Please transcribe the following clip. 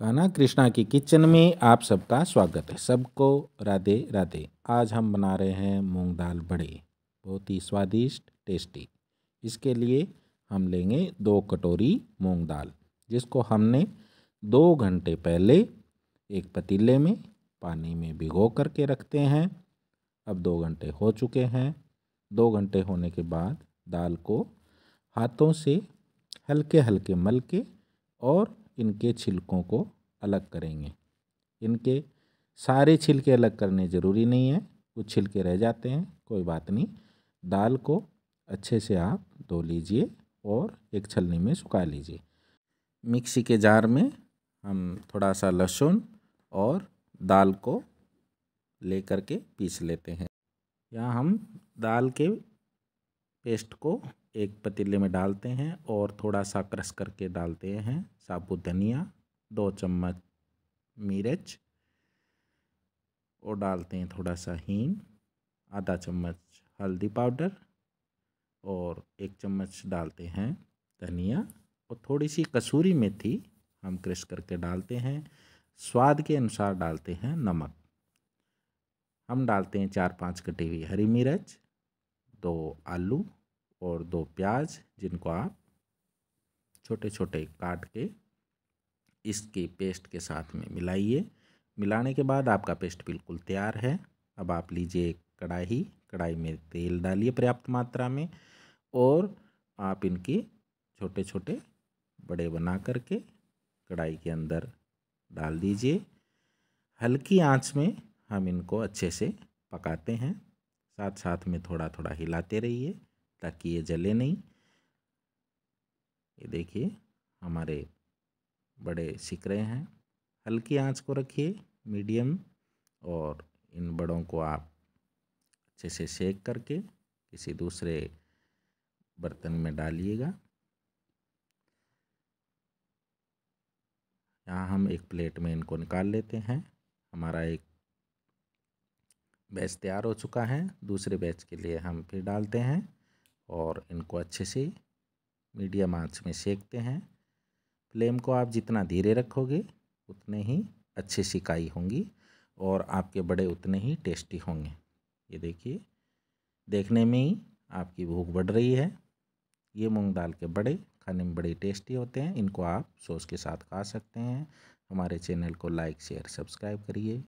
काना कृष्णा की किचन में आप सबका स्वागत है सबको राधे राधे आज हम बना रहे हैं मूंग दाल बड़े बहुत ही स्वादिष्ट टेस्टी इसके लिए हम लेंगे दो कटोरी मूंग दाल जिसको हमने दो घंटे पहले एक पतीले में पानी में भिगो करके रखते हैं अब दो घंटे हो चुके हैं दो घंटे होने के बाद दाल को हाथों से हल्के हल्के मल के और इनके छिलकों को अलग करेंगे इनके सारे छिलके अलग करने ज़रूरी नहीं है कुछ छिलके रह जाते हैं कोई बात नहीं दाल को अच्छे से आप धो लीजिए और एक छलनी में सुखा लीजिए मिक्सी के जार में हम थोड़ा सा लहसुन और दाल को ले करके के पीस लेते हैं यहाँ हम दाल के पेस्ट को एक पतीले में डालते हैं और थोड़ा सा क्रश करके डालते हैं साबुत धनिया दो चम्मच मिर्च और डालते हैं थोड़ा सा हींग आधा चम्मच हल्दी पाउडर और एक चम्मच डालते हैं धनिया और थोड़ी सी कसूरी मेथी हम क्रश करके डालते हैं स्वाद के अनुसार डालते हैं नमक हम डालते हैं चार पाँच कटी हुई हरी मिर्च दो आलू और दो प्याज जिनको आप छोटे छोटे काट के इसके पेस्ट के साथ में मिलाइए मिलाने के बाद आपका पेस्ट बिल्कुल तैयार है अब आप लीजिए कढ़ाई कढ़ाई में तेल डालिए पर्याप्त मात्रा में और आप इनके छोटे छोटे बड़े बना करके कढ़ाई के अंदर डाल दीजिए हल्की आंच में हम इनको अच्छे से पकाते हैं साथ साथ में थोड़ा थोड़ा हिलाते रहिए ताकि ये जले नहीं ये देखिए हमारे बड़े सिक रहे हैं हल्की आंच को रखिए मीडियम और इन बड़ों को आप अच्छे से सेक करके किसी दूसरे बर्तन में डालिएगा यहाँ हम एक प्लेट में इनको निकाल लेते हैं हमारा एक बैच तैयार हो चुका है दूसरे बैच के लिए हम फिर डालते हैं और इनको अच्छे से मीडियम आंच में सेकते हैं फ्लेम को आप जितना धीरे रखोगे उतने ही अच्छे सिकाई होंगी और आपके बड़े उतने ही टेस्टी होंगे ये देखिए देखने में ही आपकी भूख बढ़ रही है ये मूंग दाल के बड़े खाने में बड़े टेस्टी होते हैं इनको आप सॉस के साथ खा सकते हैं हमारे चैनल को लाइक शेयर सब्सक्राइब करिए